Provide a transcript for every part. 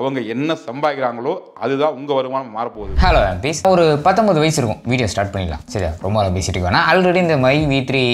அவங்க என்ன சம்பாதிக்கிறாங்களோ அதுதான் உங்கள் வருமானம் மாறப்போகுது ஹலோ பேச ஒரு பத்தொன்பது வயசு இருக்கும் வீடியோ ஸ்டார்ட் பண்ணிடலாம் சரியா ரொம்ப பேசிட்டு இருக்கோம் ஆல்ரெடி இந்த மை வி த்ரீ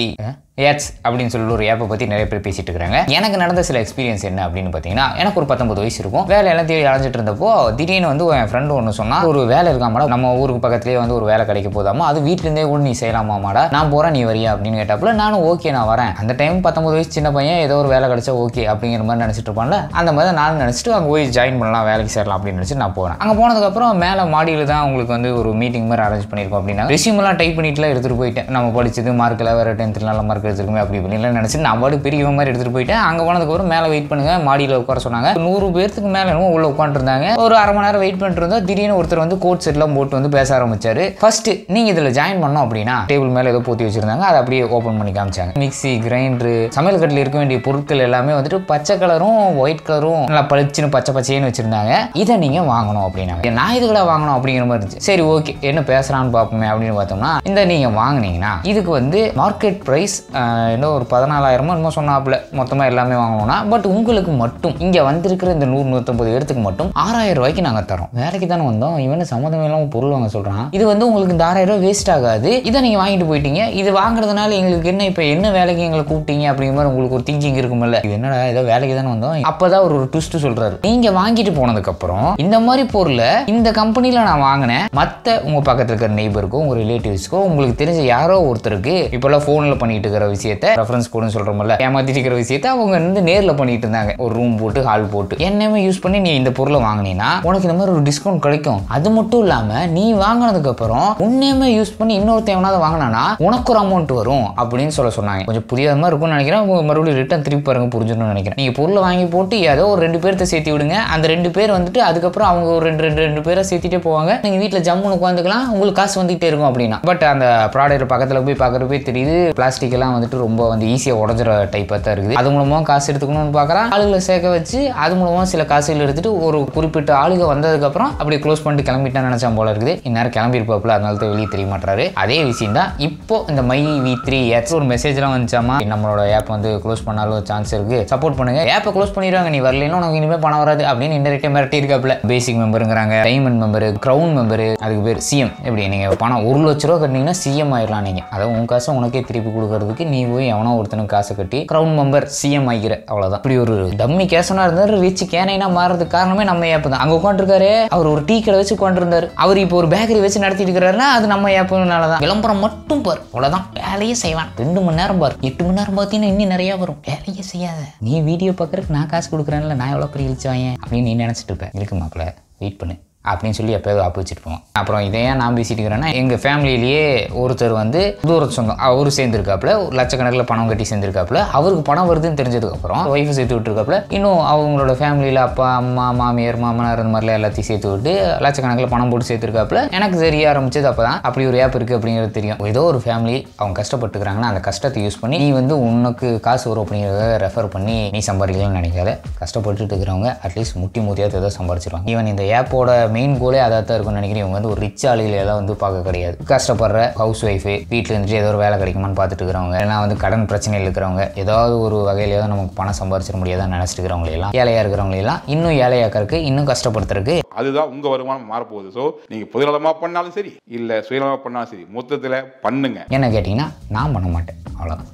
ஏட்ஸ் அப்படின்னு சொல்லிட்டு ஒரு ஆப்பை பற்றி நிறைய பேர் பேசிட்டு இருக்காங்க எனக்கு நடந்த சில எக்ஸ்பீரியன்ஸ் என்ன அப்படின்னு பார்த்தீங்கன்னா எனக்கு ஒரு பத்தொன்பது வயசு இருக்கும் வேலை எல்லாம் தேடி அலைஞ்சிட்டு இருந்தப்போ திடீர்னு வந்து என் ஃப்ரெண்டு ஒன்று சொன்னால் ஒரு வேலை இருக்காமடா நம்ம ஊருக்கு பக்கத்துலேயே வந்து ஒரு வேலை கிடைக்க போதாமா அது வீட்டிலேருந்தே கூட நீ செய்யலாமா மாடா நான் போகிறேன் நீ வரியா அப்படின்னு கேட்டப்பல நானும் ஓகே நான் வரேன் அந்த டைம் பத்தொன்பது வயசு சின்ன பையன் ஏதோ ஒரு வேலை கிடைச்சா ஓகே அப்படிங்கிற மாதிரி நினச்சிட்டு இருப்பான்ல அந்த மாதிரி நானும் நினச்சிட்டு அங்கே போய் ஜாயின் பண்ணலாம் வேலைக்கு சேரலாம் அப்படின்னு நினச்சிட்டு நான் போகிறேன் அங்கே போனதுக்கப்புறம் மேலே மாடியில் தான் உங்களுக்கு வந்து ஒரு மீட்டிங் மாதிரி அரேஞ்ச் பண்ணியிருக்கோம் அப்படின்னா ரெசியூமெல்லாம் டைப் பண்ணிட்டுலாம் எடுத்துகிட்டு போயிட்டேன் நம்ம படிச்சது மார்க்கில் வேறு டென்த்தில் நல்ல மார்க் இருக்கிறதுக்குமே அப்படி இப்படின்லாம் நினச்சி நான் பாட்டு பெரிய மாதிரி எடுத்துகிட்டு போயிட்டு அங்கே போனதுக்கப்புறம் மேலே வெயிட் பண்ணுங்கள் மாடியில் உட்கார சொன்னாங்க நூறு பேர்த்துக்கு மேலே என்ன உள்ள உட்காந்துருந்தாங்க ஒரு அரை மணி நேரம் வெயிட் பண்ணிட்டு இருந்தோம் திடீர்னு ஒருத்தர் வந்து கோட் செட்லாம் போட்டு வந்து பேச ஆரம்பிச்சாரு ஃபஸ்ட்டு நீங்கள் இதில் ஜாயின் பண்ணோம் அப்படின்னா டேபிள் மேலே ஏதோ போற்றி வச்சுருந்தாங்க அதை அப்படியே ஓப்பன் பண்ணி காமிச்சாங்க மிக்சி கிரைண்டரு சமையல் கட்டில் இருக்க வேண்டிய பொருட்கள் எல்லாமே வந்துட்டு பச்சை கலரும் ஒயிட் கலரும் நல்லா பளிச்சுன்னு பச்சை பச்சைன்னு வச்சுருந்தாங்க இதை நீங்கள் வாங்கணும் அப்படின்னா நான் இதுகளை வாங்கணும் அப்படிங்கிற மாதிரி இருந்துச்சு சரி ஓகே என்ன பேசுகிறான்னு பார்ப்போமே அப்படின்னு பார்த்தோம்னா இந்த நீங்கள் வாங்கினீங்கன்னா இதுக்கு வந்து மார்க்கெட் ப்ரைஸ் இன்னும் ஒரு பதினாலாயிரமோ என்னமோ சொன்னாப்புல மொத்தமாக எல்லாமே வாங்கணும்னா பட் உங்களுக்கு மட்டும் இங்கே வந்திருக்கிற இந்த நூறு நூற்றம்பது இடத்துக்கு மட்டும் ஆறாயிரம் ரூபாய்க்கு நாங்கள் தரோம் வேலைக்கு தானே வந்தோம் இவன் சம்மந்தம் இல்லாமல் பொருள் வாங்க சொல்கிறான் இது வந்து உங்களுக்கு இந்த ஆறாயிரம் ரூபாய் வேஸ்ட் ஆகாது இதை நீங்கள் வாங்கிட்டு போயிட்டீங்க இது வாங்குறதுனால எங்களுக்கு என்ன இப்போ என்ன வேலைக்கு எங்களை கூப்பிட்டீங்க அப்படிங்கிற மாதிரி உங்களுக்கு ஒரு திங்கிங் இருக்குமில்ல இது என்னடா ஏதோ வேலைக்கு தானே வந்தோம் அப்போதான் ஒரு ட்விஸ்ட் சொல்கிறாரு நீங்கள் வாங்கிட்டு போனதுக்கப்புறம் இந்த மாதிரி பொருளை இந்த கம்பெனியில் நான் வாங்கினேன் மற்ற உங்கள் பக்கத்தில் இருக்கிற நெய்பருக்கோ உங்கள் ரிலேட்டிவ்ஸ்க்கோ உங்களுக்கு தெரிஞ்ச யாரோ ஒருத்தருக்கு இப்போல்லாம் ஃபோனில் பண்ணிட்டு ஆகுற விஷயத்த ரெஃபரன்ஸ் கொடுன்னு சொல்கிறோம்ல ஏமாத்திட்டு இருக்கிற விஷயத்த அவங்க வந்து நேரில் பண்ணிட்டு இருந்தாங்க ஒரு ரூம் போட்டு ஹால் போட்டு என்னமே யூஸ் பண்ணி நீ இந்த பொருளை வாங்கினீங்கன்னா உனக்கு இந்த மாதிரி ஒரு டிஸ்கவுண்ட் கிடைக்கும் அது மட்டும் இல்லாமல் நீ வாங்கினதுக்கு அப்புறம் உன்னையுமே யூஸ் பண்ணி இன்னொருத்த எவனாவது வாங்கினானா உனக்கு ஒரு அமௌண்ட் வரும் அப்படின்னு சொல்ல சொன்னாங்க கொஞ்சம் புரியாத மாதிரி இருக்கும்னு நினைக்கிறேன் மறுபடியும் ரிட்டன் திருப்பி பாருங்க புரிஞ்சுன்னு நினைக்கிறேன் நீங்கள் பொருளை வாங்கி போட்டு ஏதோ ஒரு ரெண்டு பேர்த்த சேர்த்து விடுங்க அந்த ரெண்டு பேர் வந்துட்டு அதுக்கப்புறம் அவங்க ஒரு ரெண்டு ரெண்டு ரெண்டு பேரை சேர்த்துட்டே போவாங்க நீங்கள் வீட்டில் ஜம்முன்னு உட்காந்துக்கலாம் உங்களுக்கு காசு வந்துகிட்டே இருக்கும் அப்படின்னா பட் அந்த ப்ராடக்ட் பக்கத்தில் போய் பார்க்குறப்ப தெரியுது பிளாஸ்டிக் எல்லாம் இதெல்லாம் வந்துட்டு ரொம்ப வந்து ஈஸியாக உடஞ்சிற டைப்பாக தான் இருக்குது அது மூலமாக காசு எடுத்துக்கணும்னு பார்க்குறான் ஆளுகளை சேர்க்க வச்சு அது மூலமாக சில காசுகள் எடுத்துகிட்டு ஒரு குறிப்பிட்ட ஆளுக வந்ததுக்கப்புறம் அப்படி க்ளோஸ் பண்ணிட்டு கிளம்பிட்டான்னு நினச்சா போல இருக்குது இந்நேரம் கிளம்பியிருப்பாப்புல அதனால தான் வெளியே தெரிய மாட்டாரு அதே விஷயம் தான் இப்போ இந்த மை வி த்ரீ ஏப்ஸ் ஒரு மெசேஜ்லாம் வந்துச்சாமா நம்மளோட ஆப் வந்து க்ளோஸ் பண்ணாலும் சான்ஸ் இருக்குது சப்போர்ட் பண்ணுங்க ஆப்பை க்ளோஸ் பண்ணிடுவாங்க நீ வரலன்னு உனக்கு இனிமேல் பணம் வராது அப்படின்னு இன்டெரக்டே மிரட்டி இருக்காப்புல பேசிக் மெம்பருங்கிறாங்க டைமண்ட் மெம்பரு க்ரௌன் மெம்பரு அதுக்கு பேர் சிஎம் எப்படி நீங்கள் பணம் ஒரு லட்ச ரூபா கட்டினீங்கன்னா சிஎம் ஆயிடலாம் நீங்கள் அதை உன் காசை உனக்கே திருப்பி கொடுக்கறதுக்கு எக்ஸாமுக்கு நீ போய் எவனோ ஒருத்தனுக்கு காசு கட்டி க்ரௌன் மெம்பர் சிஎம் ஆகிற அவ்வளோதான் இப்படி ஒரு தம்மி கேசனா இருந்தார் ரிச் கேனைனா மாறதுக்கு காரணமே நம்ம ஏப்பு தான் அங்கே உட்காந்துருக்காரு அவர் ஒரு டீ கடை வச்சு உட்காந்துருந்தாரு அவர் இப்போ ஒரு பேக்கரி வச்சு நடத்திட்டு இருக்கிறாருன்னா அது நம்ம ஏப்புனால தான் விளம்பரம் மட்டும் பார் அவ்வளோதான் வேலையே செய்வான் ரெண்டு மணி நேரம் பார் எட்டு மணி நேரம் பார்த்தீங்கன்னா இன்னும் நிறையா வரும் வேலையே செய்யாத நீ வீடியோ பார்க்குறதுக்கு நான் காசு கொடுக்குறேன்ல நான் எவ்வளோ பெரிய இழிச்சு வாங்க அப்படின்னு நீ நினச்சிட்டு இருப்பேன் இருக்கு மாப்பிள்ள வெயிட் பண்ணு அப்படின்னு சொல்லி எப்போயாவது ஆப்பிச்சிருப்போம் அப்புறம் இதை ஏன் நான் பேசிகிட்டு இருக்கிறேன்னா எங்கள் ஃபேமிலியிலேயே ஒருத்தர் வந்து தூர சொந்தம் அவர் சேர்ந்துருக்காப்புல ஒரு லட்சக்கணக்கில் பணம் கட்டி சேர்ந்துருக்காப்புல அவருக்கு பணம் வருதுன்னு தெரிஞ்சதுக்கப்புறம் ஒய்ஃபை சேர்த்து விட்டுருக்காப்புல இன்னும் அவங்களோட ஃபேமிலியில் அப்பா அம்மா மாமியார் மாமனார் அந்த மாதிரிலாம் எல்லாத்தையும் சேர்த்து விட்டு லட்சக்கணக்கில் பணம் போட்டு சேர்த்துருக்காப்புல எனக்கு தெரிய ஆரம்பிச்சது அப்போ தான் அப்படி ஒரு ஆப் இருக்குது அப்படிங்கிறது தெரியும் ஏதோ ஒரு ஃபேமிலி அவங்க கஷ்டப்பட்டுக்கிறாங்கன்னா அந்த கஷ்டத்தை யூஸ் பண்ணி நீ வந்து உனக்கு காசு வரும் அப்படிங்கிறத ரெஃபர் பண்ணி நீ சம்பாதிக்கலாம்னு நினைக்காத கஷ்டப்பட்டுட்டு இருக்கிறவங்க அட்லீஸ்ட் முட்டி முதியாவது ஏதோ சம்பாதிச்சிருவாங்க ஈவன் இந்த ஆப்போட மெயின் கோலே அதாக தான் இருக்கும்னு நினைக்கிறேன் இவங்க வந்து ஒரு ரிச் எல்லாம் வந்து பார்க்க கிடையாது கஷ்டப்படுற ஹவுஸ் ஒய்ஃபு வீட்டில் இருந்துட்டு ஏதோ ஒரு வேலை கிடைக்குமான்னு பார்த்துட்டு இருக்கிறவங்க ஏன்னா வந்து கடன் பிரச்சனையில் இருக்கிறவங்க ஏதாவது ஒரு வகையிலேயாவது நமக்கு பணம் சம்பாரிச்சிட முடியாதான் நினைச்சிட்டு இருக்கிறவங்களெல்லாம் ஏழையாக இருக்கிறவங்களெல்லாம் இன்னும் ஏழையாக்கிறதுக்கு இன்னும் கஷ்டப்படுத்துறதுக்கு அதுதான் உங்கள் வருமானம் மாறப்போகுது ஸோ நீங்கள் பொதுநலமாக பண்ணாலும் சரி இல்லை சுயநலமாக பண்ணாலும் சரி மொத்தத்தில் பண்ணுங்க என்ன கேட்டிங்கன்னா நான் பண்ண மாட்டேன் அவ்வளோதான்